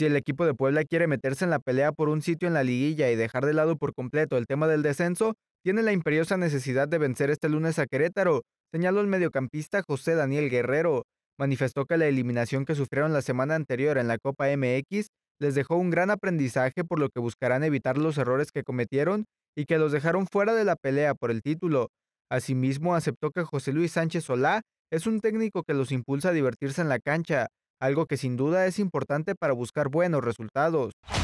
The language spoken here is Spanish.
Si el equipo de Puebla quiere meterse en la pelea por un sitio en la liguilla y dejar de lado por completo el tema del descenso, tiene la imperiosa necesidad de vencer este lunes a Querétaro, señaló el mediocampista José Daniel Guerrero. Manifestó que la eliminación que sufrieron la semana anterior en la Copa MX les dejó un gran aprendizaje por lo que buscarán evitar los errores que cometieron y que los dejaron fuera de la pelea por el título. Asimismo, aceptó que José Luis Sánchez Solá es un técnico que los impulsa a divertirse en la cancha, algo que sin duda es importante para buscar buenos resultados.